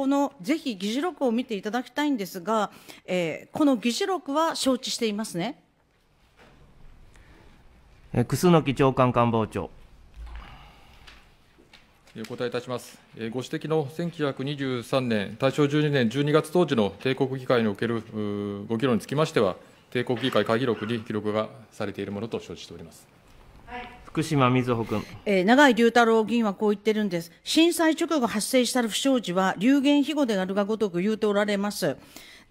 このぜひ議事録を見ていただきたいんですが、えー、この議事録は承知していますね。えー、楠木長官官房長。お答えいたします。ご指摘の1923年、大正12年12月当時の帝国議会におけるご議論につきましては、帝国議会会議録に記録がされているものと承知しております。福島みずほ君、えー、長井龍太郎議員はこう言ってるんです震災直後発生した不祥事は流言飛語であるがごとく言うておられます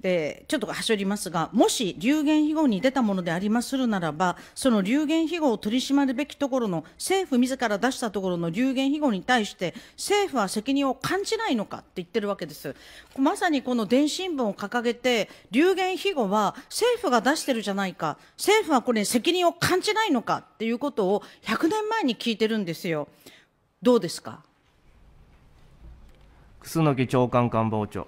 でちょっと端折りますがもし流言飛語に出たものでありまするならばその流言飛語を取り締まるべきところの政府自ら出したところの流言飛語に対して政府は責任を感じないのかって言ってるわけですまさにこの電信本を掲げて流言飛語は政府が出してるじゃないか政府はこれ責任を感じないのかっていうことを100年前に聞いてるんですよどうですか楠木長官官房長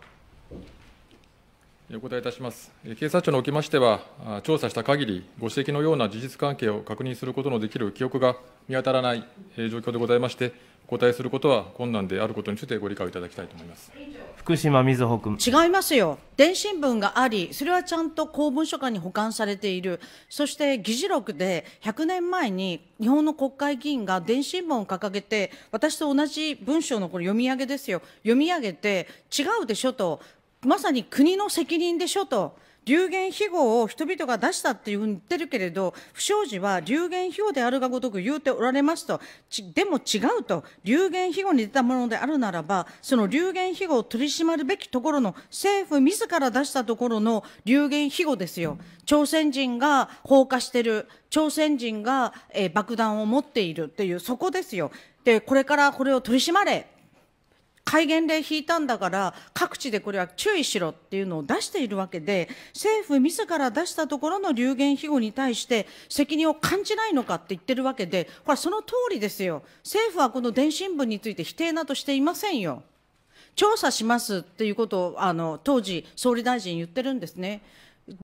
お答えいたします。警察庁におきましては、調査した限り、ご指摘のような事実関係を確認することのできる記憶が見当たらない状況でございまして、お答えすることは困難であることについてご理解をいただきたいと思います。福島みずほ君。違いますよ。電信文があり、それはちゃんと公文書館に保管されている。そして議事録で100年前に日本の国会議員が電信文を掲げて、私と同じ文章のこれ読み上げですよ。読み上げて違うでしょとまさに国の責任でしょと。流言飛語を人々が出したっていうふうに言ってるけれど、不祥事は流言飛語であるがごとく言うておられますと、でも違うと、流言飛語に出たものであるならば、その流言飛語を取り締まるべきところの政府自ら出したところの流言飛語ですよ。朝鮮人が放火してる、朝鮮人が、えー、爆弾を持っているっていう、そこですよ。で、これからこれを取り締まれ戒厳令引いたんだから各地でこれは注意しろっていうのを出しているわけで政府自ら出したところの流言飛語に対して責任を感じないのかって言ってるわけでこれはその通りですよ政府はこの電信部について否定などしていませんよ調査しますっていうことをあの当時総理大臣言ってるんですね